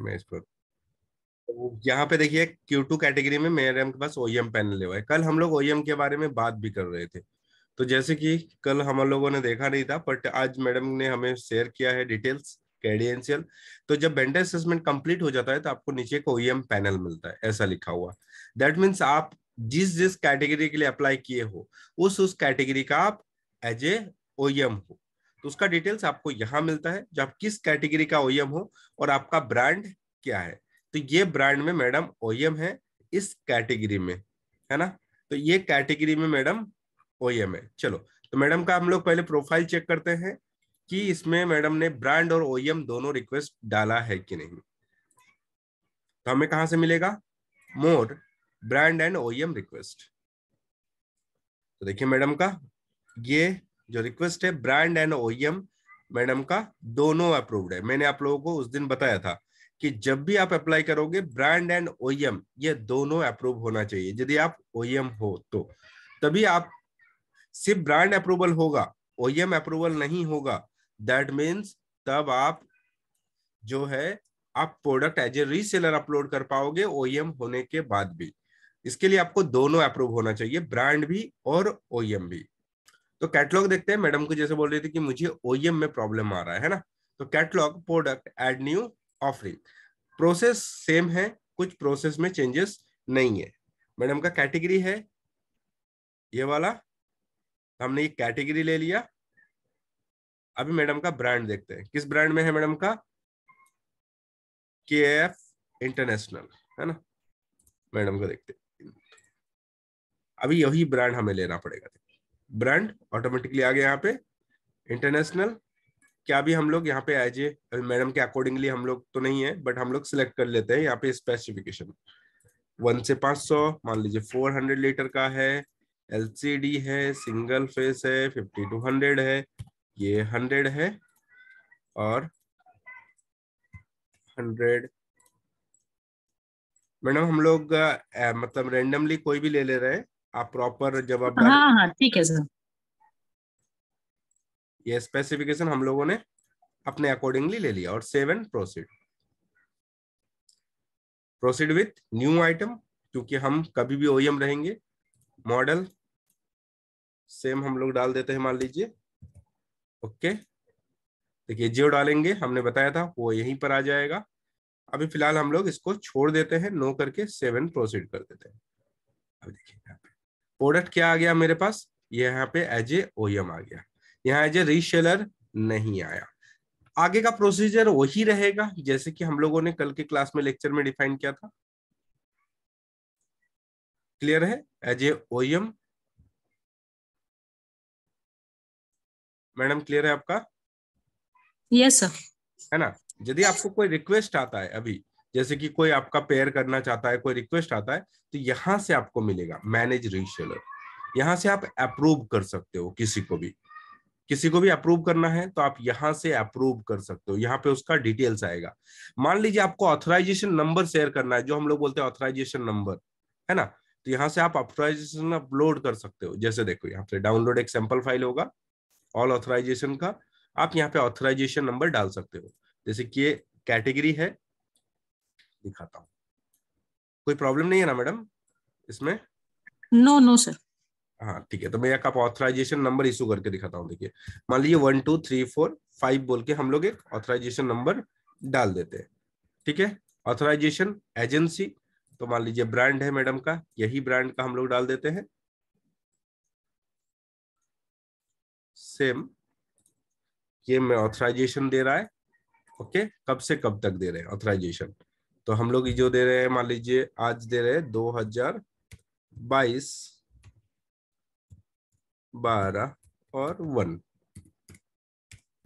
मैं इस पर तो यहाँ पे देखिए क्यू टू कैटेगरी में मेरे के पास OEM पैनल लेवा है कल हम लोग OEM के बारे में बात भी कर रहे थे तो जैसे कि कल हम लोगों ने देखा नहीं था बट आज मैडम ने हमें शेयर किया है डिटेल्स कैडियंशियल तो जब बेंडर असेसमेंट कंप्लीट हो जाता है तो आपको नीचे एक ओएम पैनल e मिलता है ऐसा लिखा हुआ दैट मीन्स आप जिस जिस कैटेगरी के लिए अप्लाई किए हो उस उस कैटेगरी का आप एज ए ओएम हो तो उसका डिटेल्स आपको यहाँ मिलता है जो आप किस कैटेगरी का ओएम e हो और आपका ब्रांड क्या है तो ये ब्रांड में मैडम ओएम e है इस कैटेगरी में है ना तो ये कैटेगरी में मैडम ओएम e है चलो तो मैडम का हम लोग पहले प्रोफाइल चेक करते हैं कि इसमें मैडम ने ब्रांड और ओएम दोनों रिक्वेस्ट डाला है कि नहीं तो हमें कहा से मिलेगा more brand and OEM request तो देखिए मैडम का ये जो रिक्वेस्ट है ब्रांड एंड ओएम मैडम का दोनों अप्रूव्ड है मैंने आप लोगों को उस दिन बताया था कि जब भी आप अप्लाई करोगे ब्रांड एंड ओएम ये दोनों अप्रूव होना चाहिए यदि आप ओएम e हो तो तभी आप सिर्फ ब्रांड अप्रूवल होगा ओएम अप्रूवल e नहीं होगा दैट मीन्स तब आप जो है आप product as a reseller upload कर पाओगे ओएम e होने के बाद भी इसके लिए आपको दोनों अप्रूव होना चाहिए ब्रांड भी और ओएम भी तो कैटलॉग देखते हैं मैडम को जैसे बोल रही थी कि मुझे ओएम e में प्रॉब्लम आ रहा है ना तो catalog product add new offering process same है कुछ प्रोसेस में चेंजेस नहीं है मैडम का कैटेगरी है ये वाला हमने ये कैटेगरी ले लिया अभी मैडम का ब्रांड देखते हैं किस ब्रांड में है मैडम का के एफ इंटरनेशनल है ना मैडम को देखते हैं अभी यही ब्रांड हमें लेना पड़ेगा ब्रांड ऑटोमेटिकली आ गया यहाँ पे इंटरनेशनल क्या भी हम लोग यहाँ पे एज ए मैडम के अकॉर्डिंगली हम लोग तो नहीं है बट हम लोग सिलेक्ट कर लेते हैं यहाँ पे स्पेसिफिकेशन वन से पांच सौ मान लीजिए फोर हंड्रेड लीटर का है एलसीडी है सिंगल फेस है फिफ्टी टू हंड्रेड है ये हंड्रेड है और हंड्रेड मैडम हम लोग मतलब रेंडमली कोई भी ले ले रहे हैं आप प्रॉपर जवाब हाँ हाँ ठीक है सर ये स्पेसिफिकेशन हम लोगों ने अपने अकॉर्डिंगली ले लिया और seven proceed proceed with new item क्योंकि हम कभी भी ओएम e रहेंगे मॉडल सेम हम लोग डाल देते हैं मान लीजिए ओके देखिए जियो डालेंगे हमने बताया था वो यहीं पर आ जाएगा अभी फिलहाल हम लोग इसको छोड़ देते हैं नो करके सेवन प्रोसीड कर देते हैं अब देखिए यहाँ पे प्रोडक्ट क्या आ गया मेरे पास यहाँ पे एज ए ओएम आ गया यहाँ एज ए रीसेलर नहीं आया आगे का प्रोसीजर वही रहेगा जैसे कि हम लोगों ने कल के क्लास में लेक्चर में डिफाइन किया था क्लियर है as a OEM madam clear है आपका यस yes, सर है ना यदि आपको कोई रिक्वेस्ट आता है अभी जैसे कि कोई आपका पेयर करना चाहता है कोई रिक्वेस्ट आता है तो यहाँ से आपको मिलेगा मैनेज रीसेलर यहाँ से आप अप्रूव कर सकते हो किसी को भी किसी को भी अप्रूव करना है तो आप यहाँ से अप्रूव कर सकते हो यहाँ पे उसका डिटेल्स आएगा मान लीजिए आपको ऑथराइजेशन नंबर शेयर करना है जो हम लोग बोलते हैं ऑथराइजेशन नंबर है ना तो यहाँ से आप ऑथराइजेशन अपलोड कर सकते हो जैसे देखो यहाँ पे डाउनलोड एक सैंपल फाइल होगा ऑल ऑथराइजेशन का आप यहाँ पे ऑथराइजेशन नंबर डाल सकते हो जैसे कि कैटेगरी है दिखाता हूँ कोई प्रॉब्लम नहीं है ना मैडम इसमें नो नो सर हाँ ठीक है तो मैं एक आप ऑथराइजेशन नंबर इशू करके दिखाता हूँ देखिए मान लीजिए one two three four five बोल के हम लोग एक ऑथराइजेशन नंबर डाल देते हैं ठीक है ऑथराइजेशन एजेंसी तो मान लीजिए ब्रांड है मैडम का यही ब्रांड का हम लोग डाल देते हैं सेम ये मैं ऑथराइजेशन दे रहा है ओके कब से कब तक दे रहे हैं ऑथराइजेशन तो हम लोग जो दे रहे हैं मान लीजिए आज दे रहे हैं दो हजार बाईस बारह और वन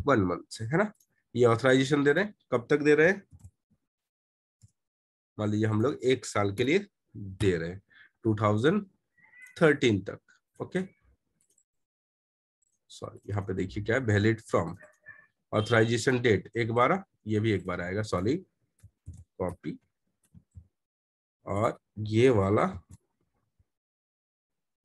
वन मंथ से है ना ये ऑथराइजेशन दे रहे हैं कब तक दे रहे हैं मान लीजिए हम लोग एक साल के लिए दे रहे हैं टू थाउजेंड थर्टीन तक ओके सॉरी यहाँ पे देखिए क्या है वैलिड फ्रॉम ऑथराइजेशन डेट एक बार ये भी एक बार आएगा सॉरी कॉपी और ये वाला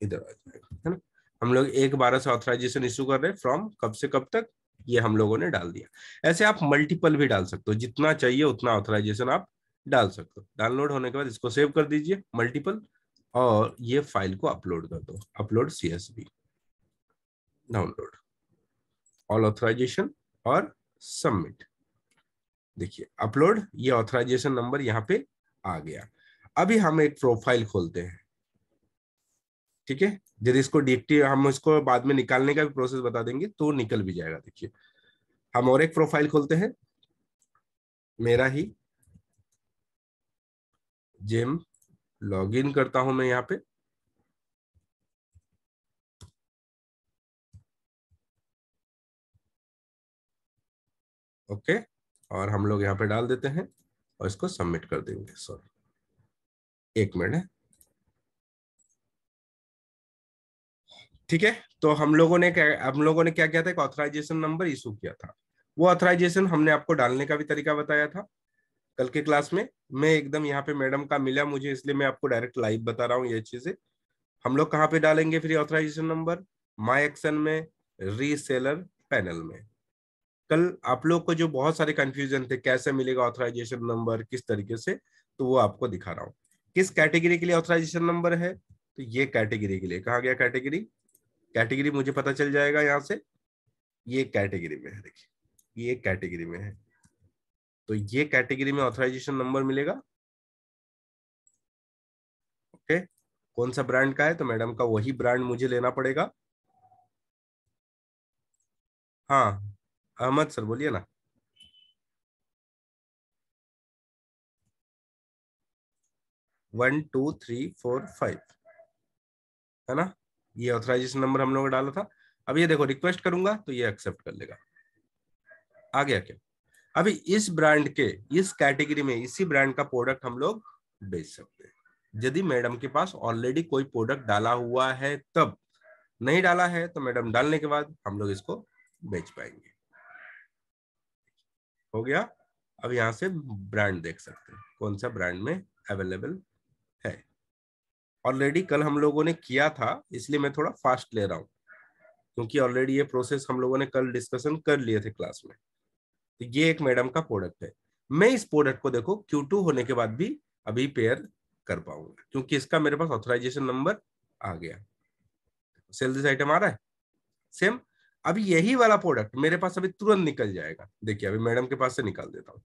इधर आ जाएगा है ना हम लोग एक बारह से ऑथराइजेशन इशू कर रहे हैं फ्रॉम कब से कब तक ये हम लोगों ने डाल दिया ऐसे आप मल्टीपल भी डाल सकते हो जितना चाहिए उतना ऑथराइजेशन आप डाल सकते हो डाउनलोड होने के बाद इसको सेव कर दीजिए मल्टीपल और ये फाइल को अपलोड कर दो upload C S B download all authorization और सबमिट देखिए अपलोड ये ऑथराइजेशन नंबर यहाँ पे आ गया अभी हम एक प्रोफाइल खोलते हैं ठीक है यदि इसको डिएक्टिव हम इसको बाद में निकालने का भी प्रोसेस बता देंगे तो निकल भी जाएगा देखिए हम और एक प्रोफाइल खोलते हैं मेरा ही लॉग लॉगिन करता हूं मैं यहाँ पे ओके okay. और हम लोग यहाँ पे डाल देते हैं और इसको सबमिट कर देंगे सॉरी एक मिनट ठीक है तो हम लोगों ने क्या हम लोगों ने क्या किया था एक ऑथराइजेशन नंबर इशू किया था वो ऑथराइजेशन हमने आपको डालने का भी तरीका बताया था कल के क्लास में मैं एकदम यहाँ पे मैडम का मिला मुझे इसलिए मैं आपको डायरेक्ट लाइव बता रहा हूँ ये चीजें हम लोग कहाँ पे डालेंगे फिर ऑथराइजेशन नंबर माई एक्शन में रीसेलर पैनल में कल आप लोग को जो बहुत सारे कंफ्यूजन थे कैसे मिलेगा ऑथराइजेशन नंबर किस तरीके से तो वो आपको दिखा रहा हूँ किस कैटेगरी के लिए ऑथराइजेशन नंबर है तो ये कैटेगरी के लिए कहा गया कैटेगरी कैटेगरी मुझे पता चल जाएगा यहाँ से ये कैटेगरी में है देखिए ये कैटेगरी में है तो ये कैटेगरी में ऑथराइजेशन नंबर मिलेगा ओके कौन सा ब्रांड का है तो मैडम का वही ब्रांड मुझे लेना पड़ेगा हाँ अहमद सर बोलिए ना one two three four five है ना ये ऑथराइजेशन नंबर हम लोग डाला था अब ये देखो रिक्वेस्ट करूंगा तो ये एक्सेप्ट कर लेगा आ गया क्या अभी इस ब्रांड के इस कैटेगरी में इसी ब्रांड का प्रोडक्ट हम लोग बेच सकते हैं यदि मैडम के पास ऑलरेडी कोई प्रोडक्ट डाला हुआ है तब नहीं डाला है तो मैडम डालने के बाद हम लोग इसको बेच पाएंगे हो गया अब यहां से ब्रांड देख सकते हैं कौन सा ब्रांड में अवेलेबल है ऑलरेडी कल हम लोगों ने किया था इसलिए मैं थोड़ा फास्ट ले रहा हूं क्योंकि ऑलरेडी ये प्रोसेस हम लोगों ने कल डिस्कशन कर लिए थे क्लास में तो ये एक मैडम का प्रोडक्ट है मैं इस प्रोडक्ट को देखो Q2 होने के बाद भी अभी पेयर कर पाऊंगा क्योंकि इसका मेरे पास ऑथोराइजेशन नंबर आ गया सेल दिस आइटम आ रहा है सेम अभी यही वाला प्रोडक्ट मेरे पास अभी तुरंत निकल जाएगा देखिए अभी मैडम के पास से निकाल देता हूँ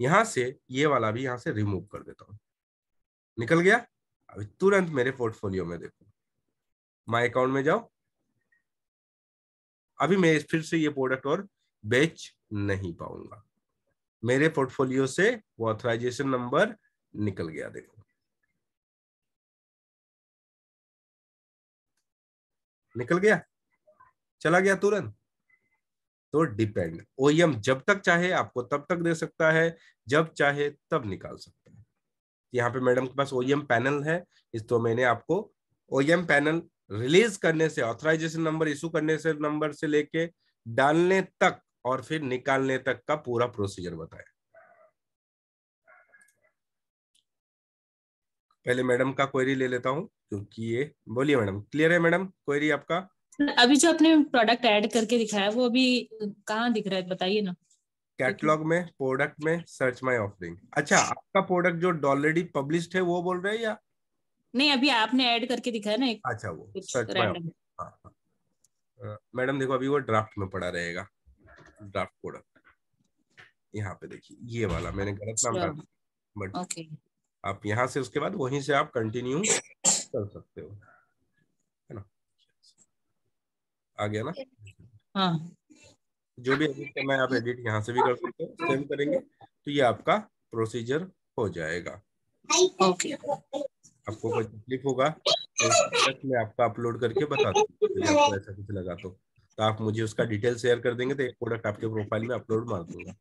यहां से ये वाला भी यहां से रिमूव कर देता हूँ निकल गया अभी तुरंत मेरे पोर्टफोलियो में देखो माई अकाउंट में जाओ अभी मैं फिर से ये प्रोडक्ट और बेच नहीं पाऊंगा मेरे पोर्टफोलियो से वो ऑथराइजेशन नंबर निकल गया देखो निकल गया चला गया तुरंत तो डिपेंड ओएम e जब तक चाहे आपको तब तक दे सकता है जब चाहे तब निकाल सकता है यहाँ पे मैडम के पास ओएम e पैनल है इस तो मैंने आपको ओएम e पैनल रिलीज करने से ऑथराइजेशन नंबर इशू करने से नंबर से लेके डालने तक और फिर निकालने तक का पूरा प्रोसीजर बताया पहले मैडम का क्वेरी ले लेता हूं क्योंकि ये बोलिए मैडम क्लियर है मैडम क्वेरी आपका अभी जो आपने प्रोडक्ट ऐड करके दिखाया वो अभी कहाँ दिख रहा है बताइए ना कैटलॉग में प्रोडक्ट में सर्च माय ऑफरिंग अच्छा आपका प्रोडक्ट जो ऑलरेडी पब्लिश्ड है वो बोल रहे हैं या नहीं अभी आपने ऐड करके दिखाया ना एक अच्छा वो सर्च माय हाँ, हाँ। मैडम देखो अभी वो ड्राफ्ट में पड़ा रहेगा ड्राफ्ट प्रोडक्ट यहाँ पे देखिए ये वाला मैंने गलत नाम अच्छा। डाला बट आप यहाँ से उसके बाद वहीं से आप कंटिन्यू कर सकते हो आ गया ना हाँ जो भी एडिट करना है आप एडिट यहाँ से भी कर सकते हो सेव करेंगे तो ये आपका प्रोसीजर हो जाएगा ओके आपको कोई तकलीफ होगा तो मैं आपका अपलोड करके बता दूँ ऐसा कुछ लगा तो तो आप मुझे उसका डिटेल शेयर कर देंगे तो एक प्रोडक्ट आपके प्रोफाइल में अपलोड मार दूंगा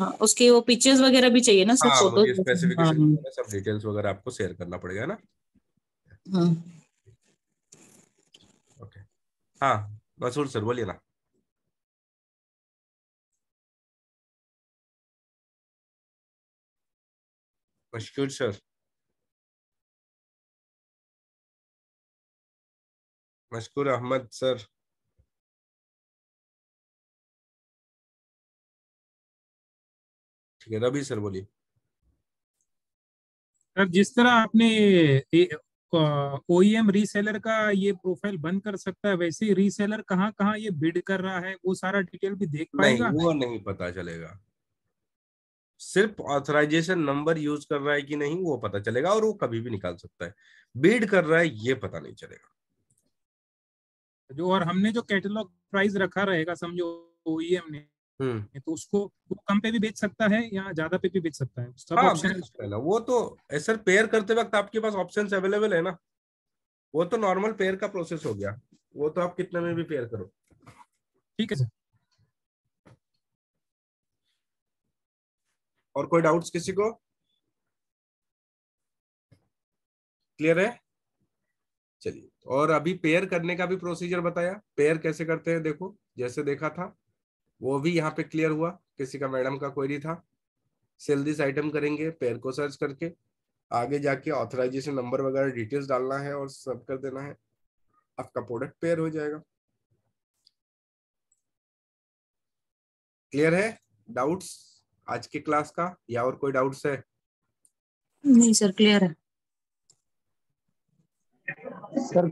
हाँ, उसके वो पिक्चर्स वगैरह भी चाहिए ना हाँ, हाँ। सब फोटो स्पेसिफिकेशन सब डिटेल्स वगैरह आपको शेयर करना पड़ेगा ना हाँ हाँ मसूर सर बोलिए ना मशहूर सर मशकूर अहमद सर ठीक है रवि सर बोलिए सर जिस तरह आपने ओ रीसेलर e का ये प्रोफाइल बंद कर सकता है वैसे रीसेलर कहाँ कहाँ ये बिड कर रहा है वो सारा डिटेल भी देख पाएगा नहीं, वो नहीं पता चलेगा सिर्फ ऑथराइजेशन नंबर यूज कर रहा है कि नहीं वो पता चलेगा और वो कभी भी निकाल सकता है बीड कर रहा है ये पता नहीं चलेगा जो और हमने जो कैटलॉग प्राइस रखा रहेगा समझो ओ e ने हम्म। तो उसको वो कम पे भी बेच सकता है या ज्यादा पे भी बेच सकता है सब हाँ, वो तो सर पेयर करते वक्त आपके पास ऑप्शन अवेलेबल है ना वो तो नॉर्मल पेयर का प्रोसेस हो गया वो तो आप कितने में भी पेयर करो ठीक है सर और कोई डाउट्स किसी को क्लियर है चलिए और अभी पेयर करने का भी प्रोसीजर बताया पेयर कैसे करते हैं देखो जैसे देखा था वो भी यहाँ पे क्लियर हुआ किसी का मैडम का क्वेरी था सेल दिस आइटम करेंगे पेयर को सर्च करके आगे जाके ऑथराइजेशन नंबर वगैरह डिटेल्स डालना है और सब कर देना है आपका प्रोडक्ट पेयर हो जाएगा क्लियर है डाउट्स आज के क्लास का या और कोई डाउट्स है नहीं सर क्लियर है सर